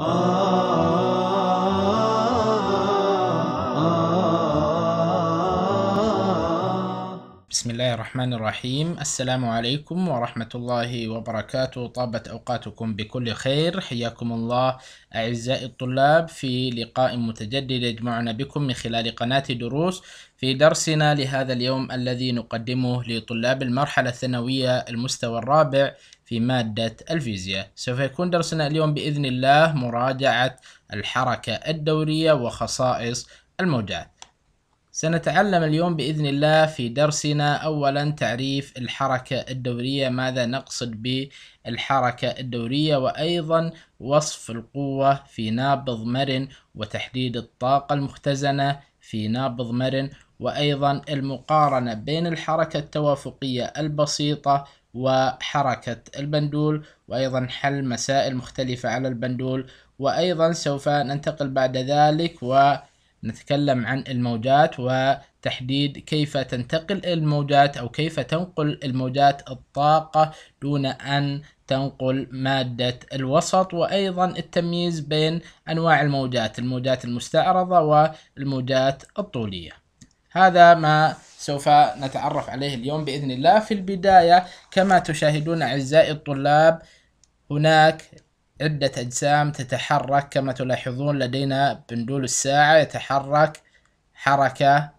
Ah. الله الرحمن الرحيم السلام عليكم ورحمة الله وبركاته طابت أوقاتكم بكل خير حياكم الله أعزائي الطلاب في لقاء متجدد يجمعنا بكم من خلال قناة دروس في درسنا لهذا اليوم الذي نقدمه لطلاب المرحلة الثانوية المستوى الرابع في مادة الفيزياء سوف يكون درسنا اليوم بإذن الله مراجعة الحركة الدورية وخصائص الموجات سنتعلم اليوم بإذن الله في درسنا أولا تعريف الحركة الدورية ماذا نقصد بالحركة الدورية وأيضا وصف القوة في نابض مرن وتحديد الطاقة المختزنة في نابض مرن وأيضا المقارنة بين الحركة التوافقية البسيطة وحركة البندول وأيضا حل مسائل مختلفة على البندول وأيضا سوف ننتقل بعد ذلك و نتكلم عن الموجات وتحديد كيف تنتقل الموجات أو كيف تنقل الموجات الطاقة دون أن تنقل مادة الوسط وأيضا التمييز بين أنواع الموجات الموجات المستعرضة والموجات الطولية هذا ما سوف نتعرف عليه اليوم بإذن الله في البداية كما تشاهدون أعزائي الطلاب هناك عدة أجسام تتحرك كما تلاحظون لدينا بندول الساعة يتحرك حركة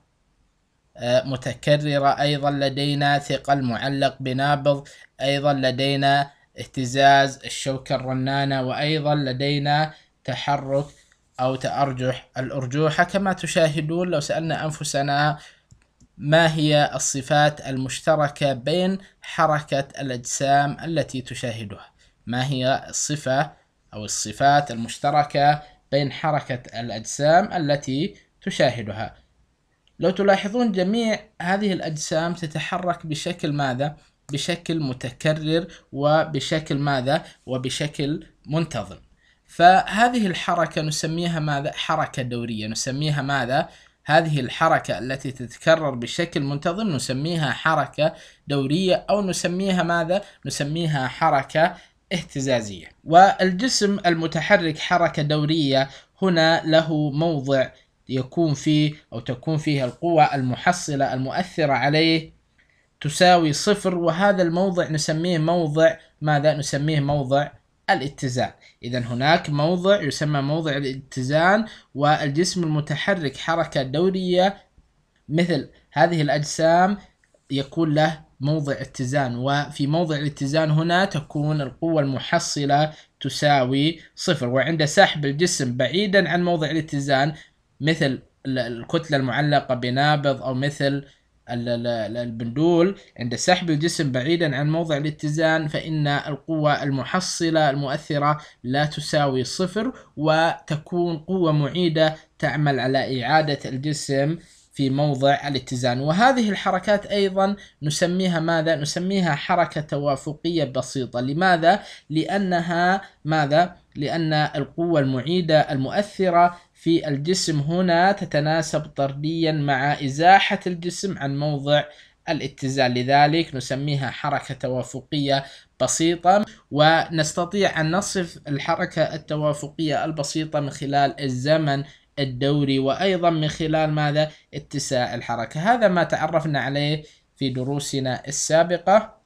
آه، متكررة أيضا لدينا ثقل معلق بنابض أيضا لدينا اهتزاز الشوكة الرنانة وأيضا لدينا تحرك أو تأرجح الأرجوحة كما تشاهدون لو سألنا أنفسنا ما هي الصفات المشتركة بين حركة الأجسام التي تشاهدها ما هي الصفة أو الصفات المشتركة بين حركة الأجسام التي تشاهدها لو تلاحظون جميع هذه الأجسام تتحرك بشكل ماذا؟ بشكل متكرر وبشكل ماذا؟ وبشكل منتظم فهذه الحركة نسميها ماذا؟ حركة دورية نسميها ماذا؟ هذه الحركة التي تتكرر بشكل منتظم نسميها حركة دورية أو نسميها ماذا؟ نسميها حركة اهتزازية والجسم المتحرك حركة دورية هنا له موضع يكون فيه أو تكون فيه القوة المحصلة المؤثرة عليه تساوي صفر وهذا الموضع نسميه موضع ماذا نسميه موضع الاتزان إذا هناك موضع يسمى موضع الاتزان والجسم المتحرك حركة دورية مثل هذه الأجسام يكون له موضع اتزان وفي موضع الاتزان هنا تكون القوة المحصلة تساوي صفر وعند سحب الجسم بعيدا عن موضع الاتزان مثل الكتلة المعلقة بنابض أو مثل البندول عند سحب الجسم بعيدا عن موضع الاتزان فإن القوة المحصلة المؤثرة لا تساوي صفر وتكون قوة معيدة تعمل على إعادة الجسم في موضع الاتزان وهذه الحركات أيضا نسميها ماذا؟ نسميها حركة توافقية بسيطة لماذا؟ لأنها ماذا؟ لأن القوة المعيدة المؤثرة في الجسم هنا تتناسب طرديا مع إزاحة الجسم عن موضع الاتزان لذلك نسميها حركة توافقية بسيطة ونستطيع أن نصف الحركة التوافقية البسيطة من خلال الزمن الدوري وأيضا من خلال ماذا اتساع الحركة هذا ما تعرفنا عليه في دروسنا السابقة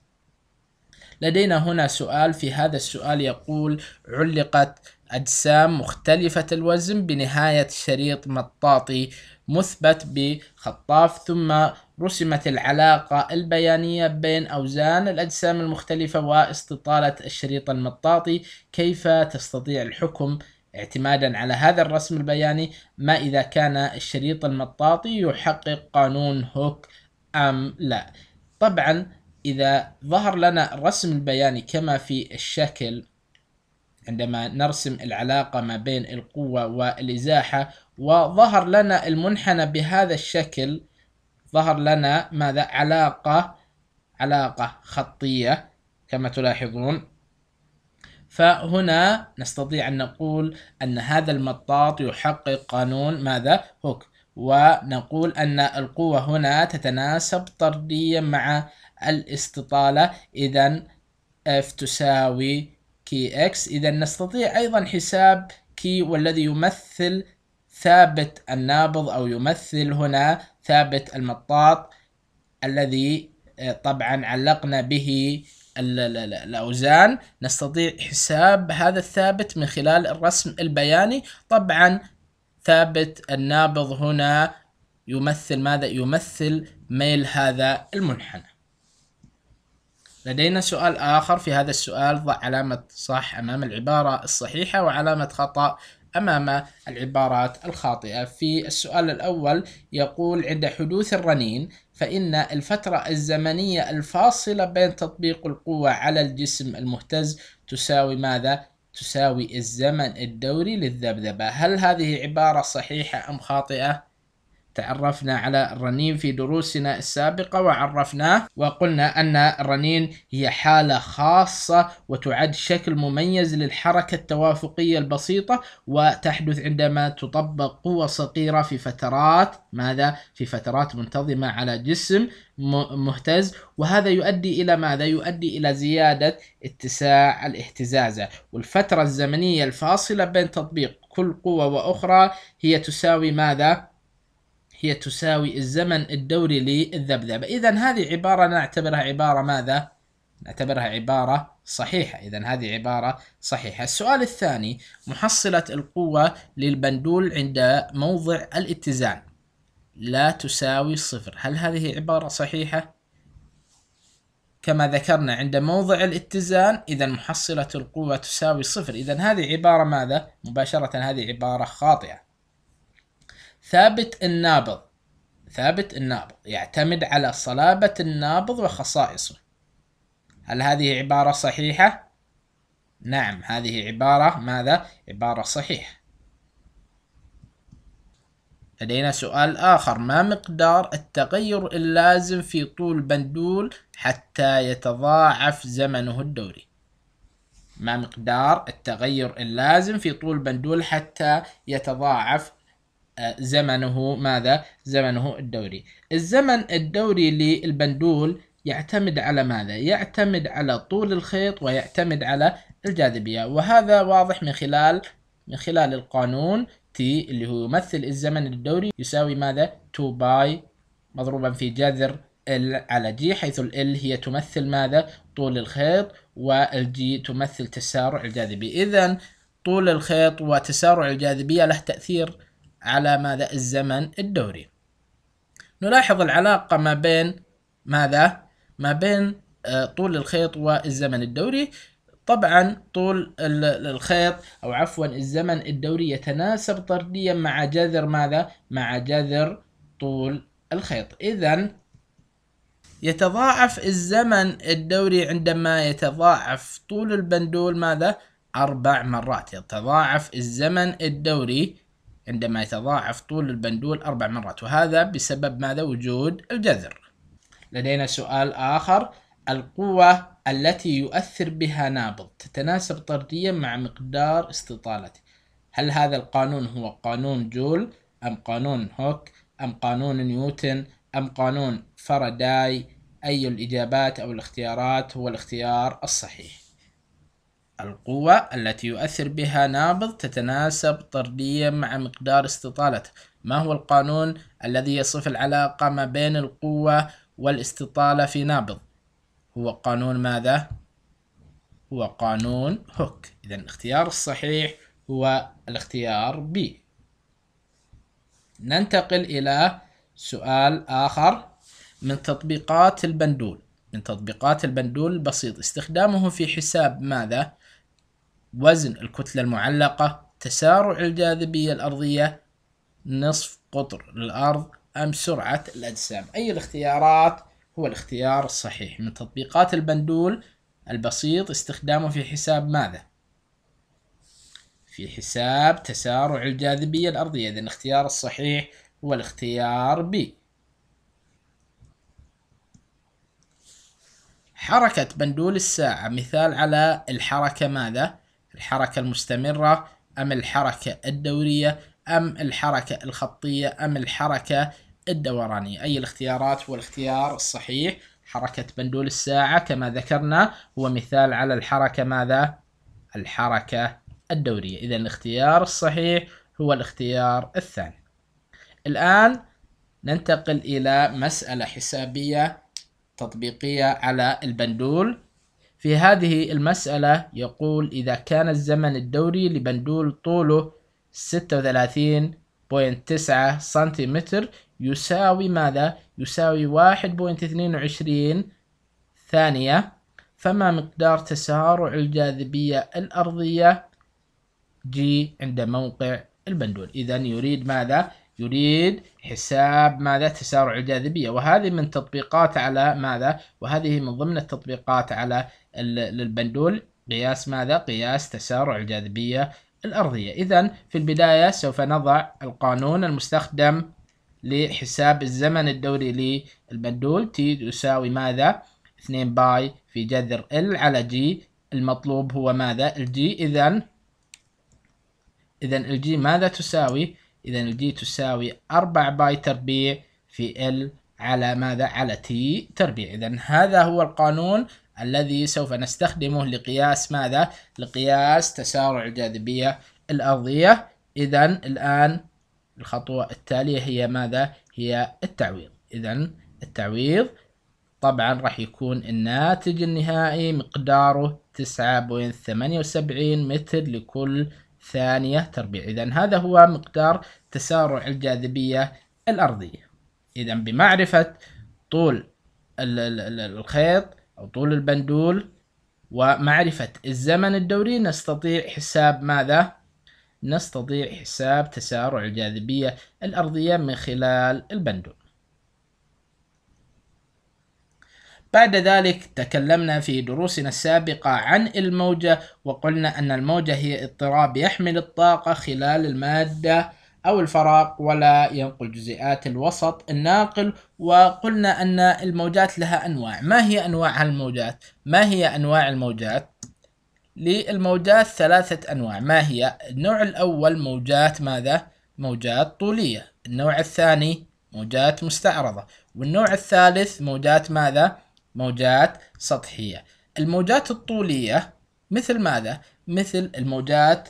لدينا هنا سؤال في هذا السؤال يقول علقت أجسام مختلفة الوزن بنهاية شريط مطاطي مثبت بخطاف ثم رسمت العلاقة البيانية بين أوزان الأجسام المختلفة واستطالة الشريط المطاطي كيف تستطيع الحكم اعتمادا على هذا الرسم البياني ما إذا كان الشريط المطاطي يحقق قانون هوك أم لا طبعا إذا ظهر لنا الرسم البياني كما في الشكل عندما نرسم العلاقة ما بين القوة والإزاحة وظهر لنا المنحنى بهذا الشكل ظهر لنا ماذا علاقة علاقة خطية كما تلاحظون فهنا نستطيع أن نقول أن هذا المطاط يحقق قانون ماذا؟ هوك ونقول أن القوة هنا تتناسب طرديا مع الاستطالة إذا F تساوي كي إكس إذا نستطيع أيضا حساب كي والذي يمثل ثابت النابض أو يمثل هنا ثابت المطاط الذي آه، طبعا علقنا به الأوزان نستطيع حساب هذا الثابت من خلال الرسم البياني طبعا ثابت النابض هنا يمثل ماذا؟ يمثل ميل هذا المنحنى لدينا سؤال آخر في هذا السؤال ضع علامة صح أمام العبارة الصحيحة وعلامة خطأ أمام العبارات الخاطئة في السؤال الأول يقول عند حدوث الرنين فإن الفترة الزمنية الفاصلة بين تطبيق القوة على الجسم المهتز تساوي ماذا؟ تساوي الزمن الدوري للذبذبة هل هذه عبارة صحيحة أم خاطئة؟ تعرفنا على الرنين في دروسنا السابقة وعرفناه وقلنا أن الرنين هي حالة خاصة وتعد شكل مميز للحركة التوافقية البسيطة وتحدث عندما تطبق قوة صغيرة في فترات ماذا؟ في فترات منتظمة على جسم مهتز وهذا يؤدي إلى ماذا؟ يؤدي إلى زيادة اتساع الاهتزازة والفترة الزمنية الفاصلة بين تطبيق كل قوة وأخرى هي تساوي ماذا؟ هي تساوي الزمن الدوري للذبذبة إذا هذه عبارة نعتبرها عبارة ماذا؟ نعتبرها عبارة صحيحة إذا هذه عبارة صحيحة السؤال الثاني محصلة القوة للبندول عند موضع الاتزان لا تساوي صفر هل هذه عبارة صحيحة؟ كما ذكرنا عند موضع الاتزان إذا محصلة القوة تساوي صفر إذا هذه عبارة ماذا؟ مباشرة هذه عبارة خاطئة ثابت النابض ثابت النابض يعتمد على صلابة النابض وخصائصه هل هذه عبارة صحيحة؟ نعم هذه عبارة ماذا؟ عبارة صحيحة لدينا سؤال آخر ما مقدار التغير اللازم في طول بندول حتى يتضاعف زمنه الدوري ما مقدار التغير اللازم في طول بندول حتى يتضاعف زمنه ماذا؟ زمنه الدوري الزمن الدوري للبندول يعتمد على ماذا؟ يعتمد على طول الخيط ويعتمد على الجاذبية وهذا واضح من خلال من خلال القانون T اللي هو يمثل الزمن الدوري يساوي ماذا؟ 2 باي مضروبا في جذر ال على جي حيث ال هي تمثل ماذا؟ طول الخيط والجي تمثل تسارع الجاذبية إذا طول الخيط وتسارع الجاذبية له تأثير على ماذا الزمن الدوري نلاحظ العلاقة ما بين ماذا ما بين آه، طول الخيط والزمن الدوري طبعا طول الخيط او عفوا الزمن الدوري يتناسب طرديا مع جذر ماذا مع جذر طول الخيط اذا يتضاعف الزمن الدوري عندما يتضاعف طول البندول ماذا أربع مرات يتضاعف الزمن الدوري عندما يتضاعف طول البندول أربع مرات وهذا بسبب ماذا وجود الجذر لدينا سؤال آخر القوة التي يؤثر بها نابض تتناسب طرديا مع مقدار استطالته هل هذا القانون هو قانون جول أم قانون هوك أم قانون نيوتن أم قانون فاراداي أي الإجابات أو الاختيارات هو الاختيار الصحيح القوة التي يؤثر بها نابض تتناسب طرديا مع مقدار استطالته ما هو القانون الذي يصف العلاقة ما بين القوة والاستطالة في نابض هو قانون ماذا؟ هو قانون هوك إذا الاختيار الصحيح هو الاختيار B ننتقل إلى سؤال آخر من تطبيقات البندول من تطبيقات البندول البسيط استخدامه في حساب ماذا؟ وزن الكتلة المعلقة تسارع الجاذبية الأرضية نصف قطر الأرض أم سرعة الأجسام أي الاختيارات هو الاختيار الصحيح من تطبيقات البندول البسيط استخدامه في حساب ماذا؟ في حساب تسارع الجاذبية الأرضية إذا الاختيار الصحيح هو الاختيار B حركة بندول الساعة مثال على الحركة ماذا؟ الحركة المستمرة أم الحركة الدورية أم الحركة الخطية أم الحركة الدورانية أي الاختيارات والاختيار الصحيح حركة بندول الساعة كما ذكرنا هو مثال على الحركة ماذا؟ الحركة الدورية إذا الاختيار الصحيح هو الاختيار الثاني الآن ننتقل إلى مسألة حسابية تطبيقية على البندول في هذه المسألة يقول إذا كان الزمن الدوري لبندول طوله 36.9 سنتيمتر يساوي ماذا؟ يساوي 1.22 ثانية فما مقدار تسارع الجاذبية الأرضية G عند موقع البندول إذا يريد ماذا؟ يريد حساب ماذا تسارع الجاذبية وهذه من تطبيقات على ماذا وهذه من ضمن التطبيقات على للبندول قياس ماذا؟ قياس تسارع الجاذبية الأرضية إذا في البداية سوف نضع القانون المستخدم لحساب الزمن الدوري للبندول تي تساوي ماذا؟ 2 باي في جذر ال على جي المطلوب هو ماذا؟ الجي إذا إذا الجي ماذا تساوي؟ إذا الجي تساوي 4 باي تربيع في ال على ماذا؟ على تي تربيع إذا هذا هو القانون الذي سوف نستخدمه لقياس ماذا؟ لقياس تسارع الجاذبية الأرضية إذا الآن الخطوة التالية هي ماذا؟ هي التعويض إذا التعويض طبعا راح يكون الناتج النهائي مقداره 9.78 متر لكل ثانية تربيع إذا هذا هو مقدار تسارع الجاذبية الأرضية إذا بمعرفة طول الخيط أو طول البندول ومعرفة الزمن الدوري نستطيع حساب ماذا؟ نستطيع حساب تسارع الجاذبية الأرضية من خلال البندول بعد ذلك تكلمنا في دروسنا السابقة عن الموجة وقلنا أن الموجة هي اضطراب يحمل الطاقة خلال المادة أو الفراغ ولا ينقل جزيئات الوسط الناقل وقلنا أن الموجات لها أنواع ما هي أنواع الموجات؟ ما هي أنواع الموجات؟ للموجات ثلاثة أنواع ما هي؟ النوع الأول موجات ماذا؟ موجات طولية النوع الثاني موجات مستعرضة والنوع الثالث موجات ماذا؟ موجات سطحية الموجات الطولية مثل ماذا؟ مثل الموجات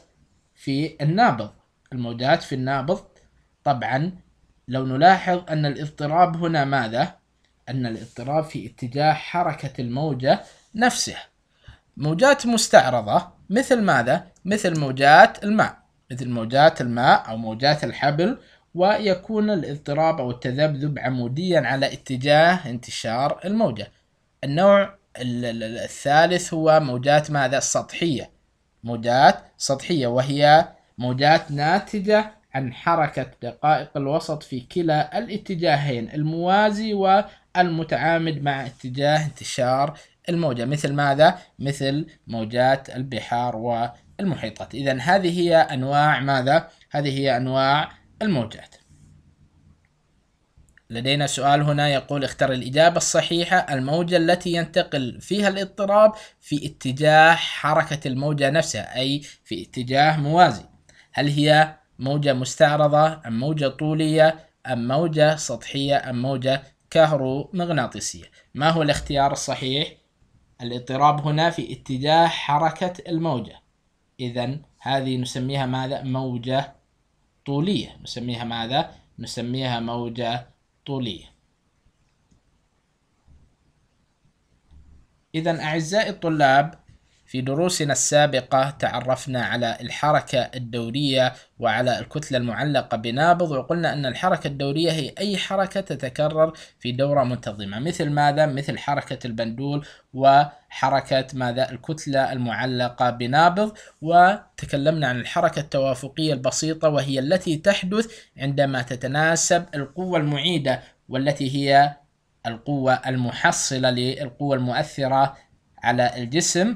في النابض الموجات في النابض طبعا لو نلاحظ أن الاضطراب هنا ماذا؟ أن الاضطراب في اتجاه حركة الموجة نفسه موجات مستعرضة مثل ماذا؟ مثل موجات الماء مثل موجات الماء أو موجات الحبل ويكون الاضطراب أو التذبذب عموديا على اتجاه انتشار الموجة النوع الثالث هو موجات ماذا؟ سطحية موجات سطحية وهي موجات ناتجة عن حركة دقائق الوسط في كلا الاتجاهين الموازي والمتعامد مع اتجاه انتشار الموجة مثل ماذا؟ مثل موجات البحار والمحيطات إذا هذه هي أنواع ماذا؟ هذه هي أنواع الموجات لدينا سؤال هنا يقول اختر الإجابة الصحيحة الموجة التي ينتقل فيها الاضطراب في اتجاه حركة الموجة نفسها أي في اتجاه موازي هل هي موجة مستعرضة أم موجة طولية أم موجة سطحية أم موجة كهرومغناطيسية ما هو الاختيار الصحيح؟ الاضطراب هنا في اتجاه حركة الموجة إذا هذه نسميها ماذا؟ موجة طولية نسميها ماذا؟ نسميها موجة طولية إذا أعزائي الطلاب في دروسنا السابقة تعرفنا على الحركة الدورية وعلى الكتلة المعلقة بنابض وقلنا أن الحركة الدورية هي أي حركة تتكرر في دورة منتظمة مثل ماذا؟ مثل حركة البندول وحركة ماذا؟ الكتلة المعلقة بنابض وتكلمنا عن الحركة التوافقية البسيطة وهي التي تحدث عندما تتناسب القوة المعيدة والتي هي القوة المحصلة للقوة المؤثرة على الجسم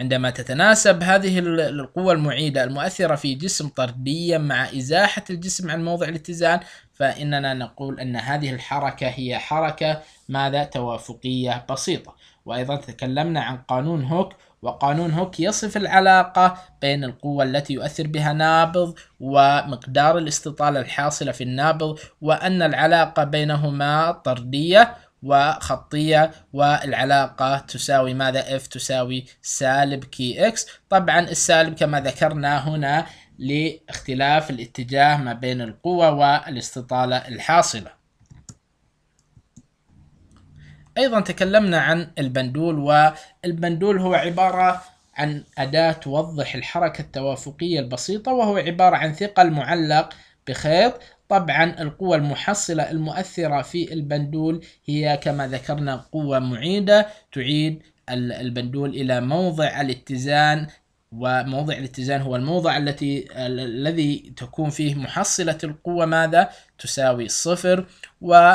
عندما تتناسب هذه القوة المعيدة المؤثرة في جسم طرديا مع إزاحة الجسم عن موضع الاتزان فإننا نقول أن هذه الحركة هي حركة ماذا توافقية بسيطة وأيضا تكلمنا عن قانون هوك وقانون هوك يصف العلاقة بين القوة التي يؤثر بها نابض ومقدار الاستطالة الحاصلة في النابض وأن العلاقة بينهما طردية وخطية والعلاقة تساوي ماذا F تساوي سالب كي X طبعا السالب كما ذكرنا هنا لاختلاف الاتجاه ما بين القوة والاستطالة الحاصلة أيضا تكلمنا عن البندول والبندول هو عبارة عن أداة توضح الحركة التوافقية البسيطة وهو عبارة عن ثقل معلق بخيط طبعا القوة المحصلة المؤثرة في البندول هي كما ذكرنا قوة معيدة تعيد البندول إلى موضع الاتزان وموضع الاتزان هو الموضع التي الذي تكون فيه محصلة القوة ماذا تساوي صفر و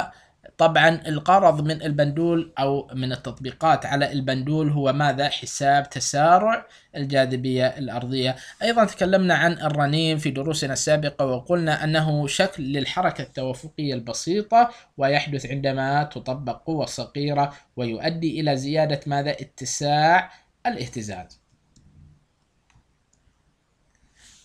طبعا الغرض من البندول أو من التطبيقات على البندول هو ماذا حساب تسارع الجاذبية الأرضية أيضا تكلمنا عن الرنين في دروسنا السابقة وقلنا أنه شكل للحركة التوافقية البسيطة ويحدث عندما تطبق قوة صغيرة ويؤدي إلى زيادة ماذا اتساع الاهتزاز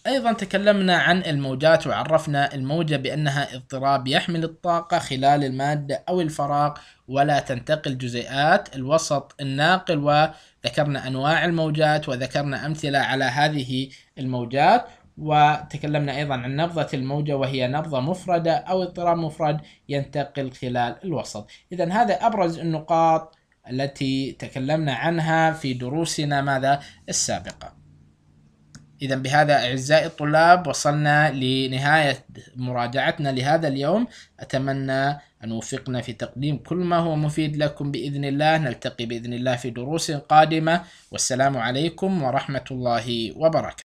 أيضا تكلمنا عن الموجات وعرفنا الموجة بأنها اضطراب يحمل الطاقة خلال المادة أو الفراغ ولا تنتقل جزيئات الوسط الناقل وذكرنا أنواع الموجات وذكرنا أمثلة على هذه الموجات وتكلمنا أيضا عن نبضة الموجة وهي نبضة مفردة أو اضطراب مفرد ينتقل خلال الوسط إذا هذا أبرز النقاط التي تكلمنا عنها في دروسنا ماذا السابقة إذا بهذا أعزائي الطلاب وصلنا لنهاية مراجعتنا لهذا اليوم أتمنى أن وفقنا في تقديم كل ما هو مفيد لكم بإذن الله نلتقي بإذن الله في دروس قادمة والسلام عليكم ورحمة الله وبركاته